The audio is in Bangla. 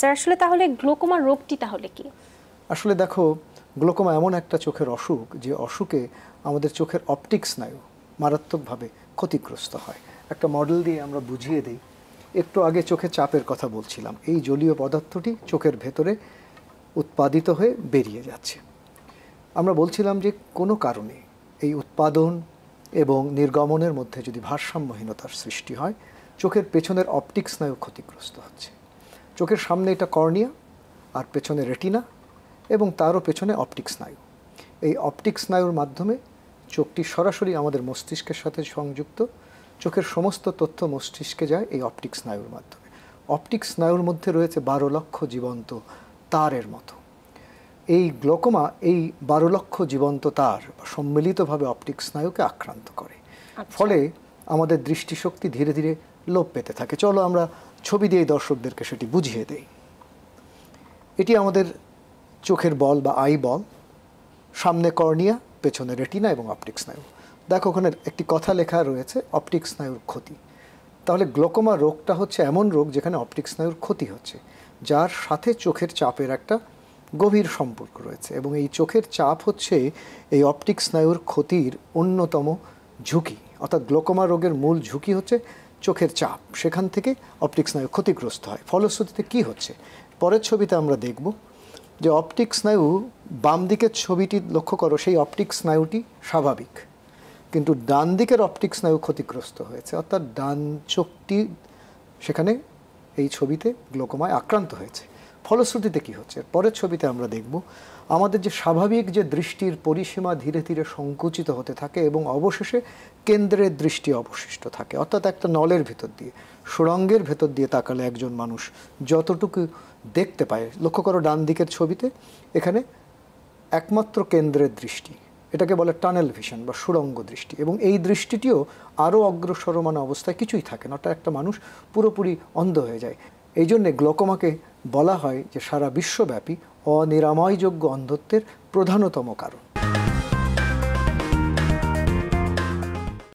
স্যার আসলে তাহলে গ্লোকোমা রোগটি তাহলে কি আসলে দেখো গ্লোকোমা এমন একটা চোখের অসুখ যে অসুখে আমাদের চোখের অপটিক স্নায়ু মারাত্মকভাবে ক্ষতিগ্রস্ত হয় একটা মডেল দিয়ে আমরা বুঝিয়ে দিই একটু আগে চোখে চাপের কথা বলছিলাম এই জলীয় পদার্থটি চোখের ভেতরে উৎপাদিত হয়ে বেরিয়ে যাচ্ছে আমরা বলছিলাম যে কোনো কারণে এই উৎপাদন এবং নির্গমনের মধ্যে যদি ভারসাম্যহীনতার সৃষ্টি হয় চোখের পেছনের অপটিক স্নায়ু ক্ষতিগ্রস্ত হচ্ছে চোখের সামনে এটা কর্নিয়া আর পেছনে রেটিনা এবং তারও পেছনে অপটিক স্নায়ু এই অপটিক স্নায়ুর মাধ্যমে চোখটি সরাসরি আমাদের মস্তিষ্কের সাথে সংযুক্ত চোখের সমস্ত তথ্য মস্তিষ্কে যায় এই অপটিক স্নায়ুর মাধ্যমে অপটিক স্নায়ুর মধ্যে রয়েছে বারো লক্ষ জীবন্ত তারের মতো এই গ্লোকোমা এই বারো লক্ষ জীবন্ত তার সম্মিলিতভাবে অপটিক স্নায়ুকে আক্রান্ত করে আচ্ছা। ফলে আমাদের দৃষ্টিশক্তি ধীরে ধীরে লোপ পেতে থাকে চলো আমরা ছবি দিয়ে দর্শকদেরকে সেটি বুঝিয়ে দেই এটি আমাদের চোখের বল বা আই বল সামনে কর্নিয়া পেছনে রেটিনা এবং অপটিক স্নায়ু দেখো ওখানে একটি কথা লেখা রয়েছে অপটিক স্নায়ুর ক্ষতি তাহলে গ্লোকোমা রোগটা হচ্ছে এমন রোগ যেখানে অপটিক স্নায়ুর ক্ষতি হচ্ছে যার সাথে চোখের চাপের একটা গভীর সম্পর্ক রয়েছে এবং এই চোখের চাপ হচ্ছে এই অপটিক স্নায়ুর ক্ষতির অন্যতম ঝুঁকি অর্থাৎ গ্লোকোমা রোগের মূল ঝুঁকি হচ্ছে চোখের চাপ সেখান থেকে অপটিক স্নায়ু ক্ষতিগ্রস্ত হয় ফলশ্রুতিতে কি হচ্ছে পরের ছবিতে আমরা দেখব যে অপটিক স্নায়ু বাম দিকের ছবিটি লক্ষ্য করো সেই অপটিক স্নায়ুটি স্বাভাবিক কিন্তু ডান দিকের অপটিক স্নায়ু ক্ষতিগ্রস্ত হয়েছে অর্থাৎ ডান চোখটি সেখানে এই ছবিতে গ্লোকোমায় আক্রান্ত হয়েছে ফলশ্রুতিতে কি হচ্ছে পরের ছবিতে আমরা দেখব আমাদের যে স্বাভাবিক যে দৃষ্টির পরিসীমা ধীরে ধীরে সংকুচিত হতে থাকে এবং অবশেষে কেন্দ্রের দৃষ্টি অবশিষ্ট থাকে অর্থাৎ একটা নলের ভেতর দিয়ে সুরঙ্গের ভেতর দিয়ে তাকালে একজন মানুষ যতটুকু দেখতে পায় লক্ষ্য করো ডান দিকের ছবিতে এখানে একমাত্র কেন্দ্রের দৃষ্টি এটাকে বলে টানেল ভিশন বা সুরঙ্গ দৃষ্টি এবং এই দৃষ্টিটিও আরও অগ্রসরমান অবস্থায় কিছুই থাকে না অর্থাৎ একটা মানুষ পুরোপুরি অন্ধ হয়ে যায় এই জন্যে গ্লোকোমাকে বলা হয় যে সারা বিশ্বব্যাপী অনিরাময়যোগ্য অন্ধত্বের প্রধানতম কারণ